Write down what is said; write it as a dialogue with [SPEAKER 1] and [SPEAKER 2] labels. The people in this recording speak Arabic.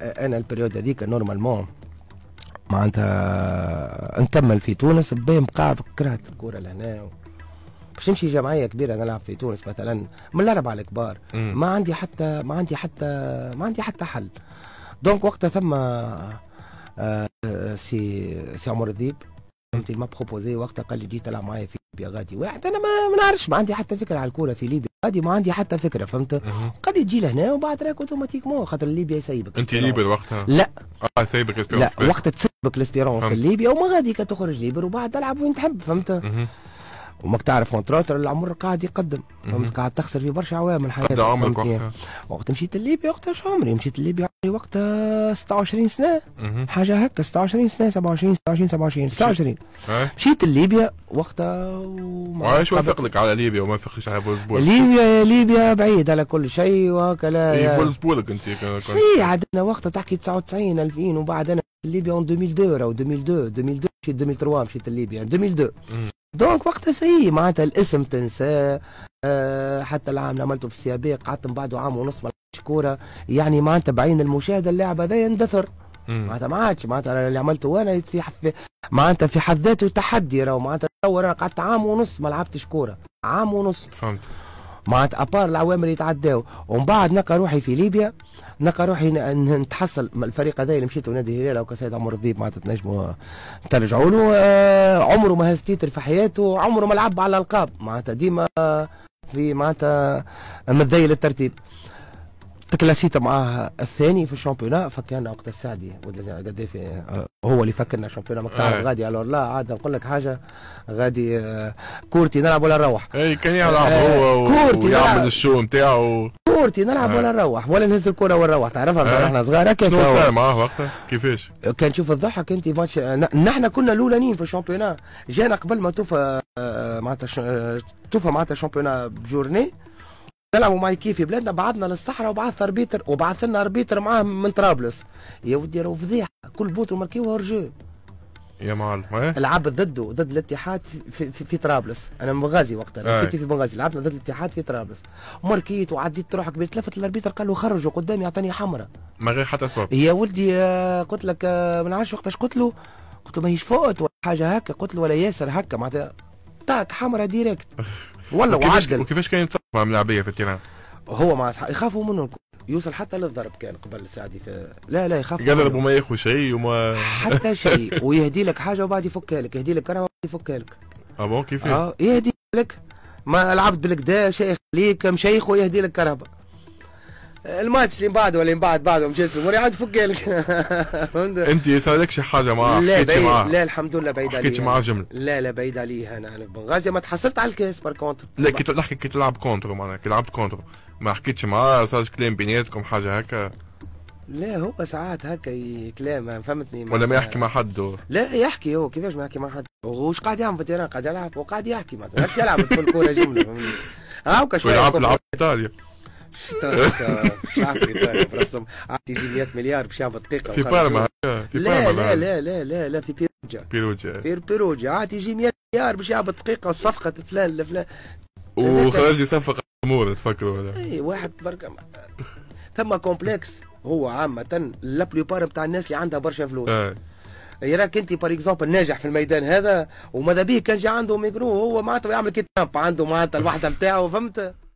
[SPEAKER 1] انا البريود هذيك نورمالمون معناتها نكمل في تونس بهم قاعد كرهت الكوره لهنا باش نمشي جمعيه كبيره نلعب في تونس مثلا من الاربعه الكبار ما عندي حتى ما عندي حتى ما عندي حتى حل دونك وقتها ثم سي سي عمر الذيب فهمتي ما بروبوزي وقتها قال لي جيت تلعب معايا في ليبيا غادي واحد انا ما نعرفش ما عندي حتى فكره على الكوره في ليبيا عادي ما عندي حتى فكره فهمت قد تجي لهنا وبعد راك اوتوماتيكمون خاطر ليبيا يسيبك انت ليبر وقتها لا اه سيبك لا وقتها تسيبك الاسبيرونس ليبيا وما غادي تخرج ليبر وبعد تلعب وين تحب فهمت وماك تعرف كونتراتر العمر قاعد يقدم فهمت قاعد تخسر في برشا عوامل حياتك قد عمرك وقتها؟ وقت مشيت لليبيا وقتها شو عمري مشيت لليبيا عمري وقتها 26 سنه مم. حاجه هكا 26 سنه 27 26 27 29 مشيت لليبيا وقتها وعلاش وافق لك على ليبيا وما وافقش على فولسبورغ ليبيا ليبيا بعيد على كل شيء وهكا لا اي فولسبورغ انت سي انا وقتها تحكي 99 2000 وبعد انا ليبيا 2002 او 2002 2002 مشيت 2003 مشيت لليبيا 2002 دونك وقتها سي معناتها الاسم تنساه أه حتى العام اللي عملته في السيابيه قعدت من بعده عام ونص ما كوره يعني معناتها بعين المشاهده اللاعب هذا يندثر معناتها ما عادش معناتها اللي عملته وانا معناتها في حد ذاته تحدي راهو معناتها انا قعدت عام ونص ما لعبتش كوره عام ونص فهمت معناتها ابار العوامل اللي ومن بعد نلقى روحي في ليبيا نلقى روحي نتحصل الفريق هذا اللي مشيت ونادي الهلال او سيد عمر الذيب معناتها تنجموا آه، ترجعوا له آه، عمره ما هز تيتر في حياته عمره ما لعب على القاب معناتها ديما في معناتها متذيل الترتيب آه تكلاسيت معاه الثاني في الشامبيونا فكان وقت السعدي قدافي إيه آه، هو اللي فكرنا الشامبيونا ما تعرف آه. غادي الور لا عاد نقول لك حاجه غادي آه، كورتي نلعب ولا نروح اي كان يلعب هو كورتي ويعمل الشو نتاعو كورتي نلعب ولا نروح ولا نهز الكره ولا نروح تعرفها آه. احنا صغار هكا شنو صار معاه وقتها كيفاش؟ كان تشوف الضحك انت ماتش نحن كنا الاولانيين في الشامبيونا جانا قبل ما توفى معناتها توفى معناتها الشامبيونا بجورني نلعبوا مع كيفي بلادنا بعثنا للصحراء وبعث اربيتر وبعث لنا اربيتر معاه من طرابلس يا ودي راهو فضيحه كل بوت ماركيو ورجو يا معلم إيه؟ لعبت ضده ضد الاتحاد في, في, في, في طرابلس انا بنغازي وقتها كنت في بنغازي لعبنا ضد الاتحاد في طرابلس ماركيت وعديت روحك كبير تلفت الاربيتر قال له خرجوا قدامي اعطاني حمراء من غير حتى اسباب يا ولدي قلت لك آه، ما نعرفش وقتاش قلت له قلت له ماهيش فوت ولا حاجه هكا قلت له ولا ياسر هكا معناتها تاك حمراء ديريكت ولا وعدل وكيفاش كان يتصرف مع الملاعبيه في التيران؟ هو مع يخافوا منه يوصل حتى للضرب كان قبل السعدي في لا لا يخاف قلب وما ياخذ شيء وما حتى شيء ويهدي لك حاجه وبعد يفكها لك يهدي لك وبعد يفكها لك اه كيف كيفاش؟ اه يهدي لك ما العبد بالكدا شيخ ليك مشيخ ويهدي لك كهرباء الماتش اللي بعده اللي بعد بعده مش اسمه عاد فك لك انت صار حاجه معاه لا معاه. لا الحمد لله بعيد عليه حكيت معاه جمله لا لا بعيد عليه انا انا بنغازي ما تحصلت على الكاس بار كونتر لا كي نحكي كي تلعب كونتر معناها كي لعبت كونتر ما حكيتش معاه صار كلام بيناتكم حاجه هكا لا هو ساعات هكا كلام فهمتني ولا ما يحكي مع حد هو. لا يحكي هو كيفاش ما يحكي مع حد وش قاعد يعمل في التيران قاعد يلعب وقاعد يحكي ما يلعب الكوره جمله هاوكا شويه يلعب يلعب ايطاليا اشترك شعبي طيب رسم عطي 100 مليار باش يعمل دقيقه في بارما في لا لا لا لا لا لا في بيروجا بيروجا في بيروجا عادي يجي 100 مليار باش دقيقه صفقه فلان لفلان وخرج يصفق امور تفكروا ولا اي واحد برك ثم كومبلكس هو عامه لا بليبار نتاع الناس اللي عندها برشا فلوس يراك انت بار اكزومبل ناجح في الميدان هذا وماذا بيه كان جا عنده ميكرو هو معناته يعمل كي ترامب عنده معناتها الوحده نتاعو فهمت